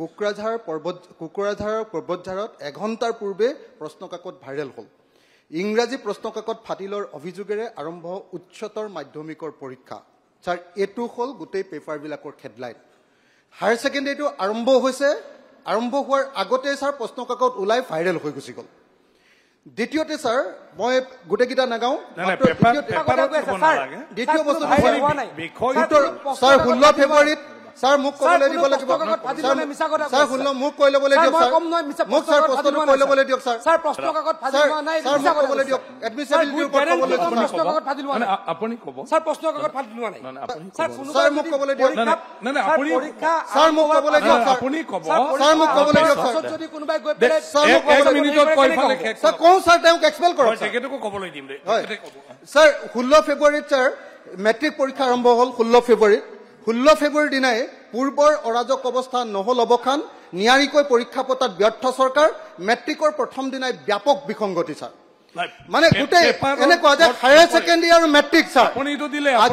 কোকৰাঝাৰ পৰ্বত কোকৰাঝাৰৰ পৰ্বতঝাৰত এঘণ্টাৰ পূৰ্বে প্ৰশ্নকাকত ভাইৰেল হ'ল ইংৰাজী প্ৰশ্নকাকত ফাটিলৰ অভিযোগেৰে আৰম্ভ উচ্চতৰ মাধ্যমিকৰ পৰীক্ষা ছাৰ এইটো হ'ল গোটেই পেপাৰবিলাকৰ খেদলাইট হায়াৰ ছেকেণ্ডেৰীটো আৰম্ভ হৈছে আৰম্ভ হোৱাৰ আগতে ছাৰ প্ৰশ্নকাকত ওলাই ভাইৰেল হৈ গুচি গ'ল দ্বিতীয়তে ছাৰ মই গোটেইকেইটা নাগাওঁ দ্বিতীয় বস্তু ষোল্ল ফেব্ৰুৱাৰীত ষোল্ল ফেব্ৰুৱাৰীত ছাৰ মেট্ৰিক পৰীক্ষা আৰম্ভ হ'ল ষোল্ল ফেব্ৰুৱাৰীত ষোল্ল ফেব্ৰুৱাৰী দিনাই পূৰ্বৰ অৰাজক অৱস্থা নহ'ল অৱসান নিয়াৰিকৈ পৰীক্ষা পতাত ব্যৰ্থ চৰকাৰ মেট্ৰিকৰ প্ৰথম দিনাই ব্যাপক বিসংগতি ছাৰ মানে গোটেই এনেকুৱা যে হায়াৰ ছেকেণ্ডেৰী আৰু মেট্ৰিক ছাৰ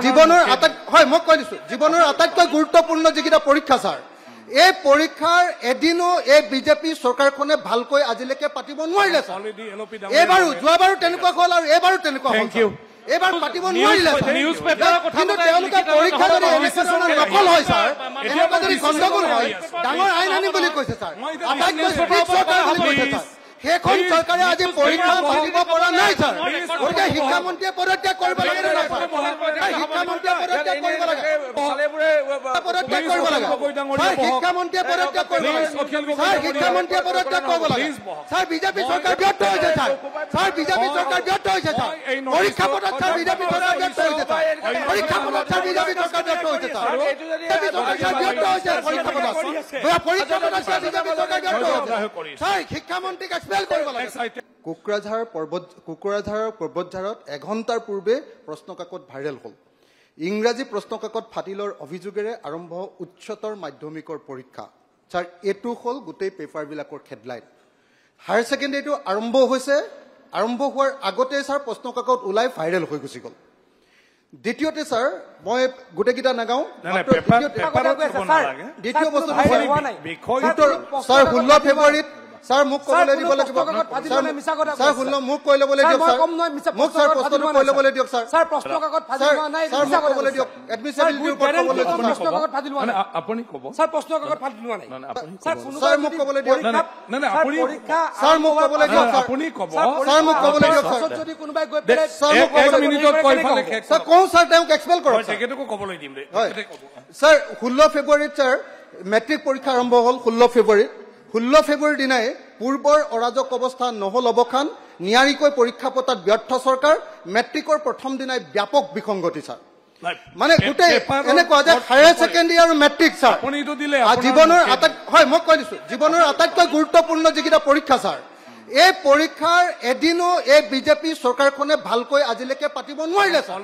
জীৱনৰ আটাইতকৈ হয় মই কৈ দিছো জীৱনৰ আটাইতকৈ গুৰুত্বপূৰ্ণ যিকেইটা পৰীক্ষা ছাৰ এই পৰীক্ষাৰ এদিনো এই বিজেপি চৰকাৰখনে ভালকৈ আজিলৈকে পাতিব নোৱাৰিলে ছাৰ এইবাৰো যোৱাবাৰো তেনেকুৱা হ'ল আৰু এইবাৰো তেনেকুৱা হ'ল এবাৰ পাতিব নোৱাৰিলে কিন্তু তেওঁলোকে পৰীক্ষা যদি এডমিনিষ্ট্ৰেশ্যনৰ নকল হয় ছাৰ এনেকুৱা যদি গণ্ডগোল হয় ডাঙৰ আইন আনিম বুলি কৈছে ছাৰ সেইখন চৰকাৰে আজি পৰীক্ষা পাতিব পৰা নাই ছাৰ গতিকে শিক্ষামন্ত্ৰীয়ে পদত্যাগ কৰিব লাগে শিক্ষামন্ত্ৰীয়ে পদত্যাগ কৰিব লাগে শিক্ষামন্ত্ৰীয়ে পদত্যাগ কৰিব পদত্যাগ কৰিব লাগে স্যাৰ বিজেপি পদত শিক্ষামন্ত্ৰীক এক্সপেল কোকৰাঝাৰ পৰ্বত কোকৰাঝাৰৰ পৰ্বতঝাৰত এঘণ্টাৰ পূৰ্বে প্ৰশ্নকাকত ভাইৰেল হ'ল ইংৰাজী প্ৰশ্নকাকত ফাটিলৰ অভিযোগেৰে আৰম্ভ উচ্চতৰ মাধ্যমিকৰ পৰীক্ষা ছাৰ এইটো হ'ল গোটেই পেপাৰবিলাকৰ খেদলাইট হায়াৰ ছেকেণ্ডেৰীটো আৰম্ভ হৈছে আৰম্ভ হোৱাৰ আগতে ছাৰ প্ৰশ্নকাকত ওলাই ভাইৰেল হৈ গুচি গ'ল দ্বিতীয়তে ছাৰ মই গোটেইকেইটা নাগাওঁ দ্বিতীয় বস্তু ষোল্ল ফেব্ৰুৱাৰীত ষোল্ল ফেব্ৰুৱাৰীত ছাৰ মেট্ৰিক পৰীক্ষা আৰম্ভ হ'ল ষোল্ল ফেব্ৰুৱাৰীত ষোল্ল ফেব্ৰুৱাৰী দিনাই পূৰ্বৰ অৰাজক অৱস্থা নহ'ল অৱসান নিয়াৰিকৈ পৰীক্ষা পতাত ব্যৰ্থ চৰকাৰ মেট্ৰিকৰ প্ৰথম দিনাই ব্যাপক বিসংগতি ছাৰ মানে গোটেই এনেকুৱা যে হায়াৰ ছেকেণ্ডেৰী আৰু মেট্ৰিক ছাৰ জীৱনৰ আটাইতকৈ হয় মই কৈ দিছো জীৱনৰ আটাইতকৈ গুৰুত্বপূৰ্ণ যিকেইটা পৰীক্ষা ছাৰ এই পৰীক্ষাৰ এদিনো এই বিজেপি চৰকাৰখনে ভালকৈ আজিলৈকে পাতিব নোৱাৰিলে ছাৰ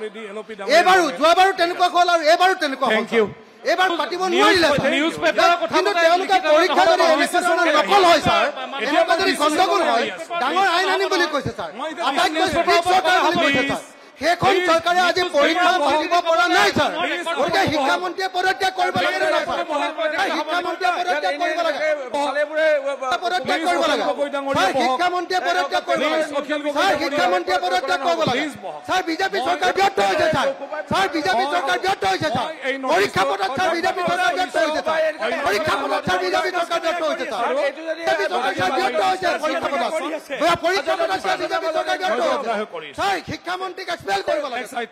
এইবাৰো যোৱাবাৰো তেনেকুৱা হ'ল আৰু এইবাৰো তেনেকুৱা হ'ল এবাৰ পাতিব নোৱাৰিলে কিন্তু তেওঁলোকে পৰীক্ষা যদি এডমিনিষ্ট্ৰেশ্যনৰ নকল হয় ছাৰ এনেকুৱা যদি গণ্ডগোল হয় ডাঙৰ আইন আনিম বুলি কৈছে ছাৰ আটাইতকৈ সেইখন চৰকাৰে আজি পৰীক্ষা ভাঙিব পৰা নাই ছাৰ গতিকে শিক্ষামন্ত্ৰীয়ে পদত্যাগ কৰিব লাগে পদত্যাগ কৰিব লাগে পদত্যাগ কৰিব লাগে ছাৰ বিজেপি চৰকাৰ ব্যৰ্থ হৈছে ছাৰ পৰীক্ষা পদত হৈছে পৰীক্ষা পদত হৈছে পৰীক্ষা পদত হৈছে ছাৰ ಮೇಲೆ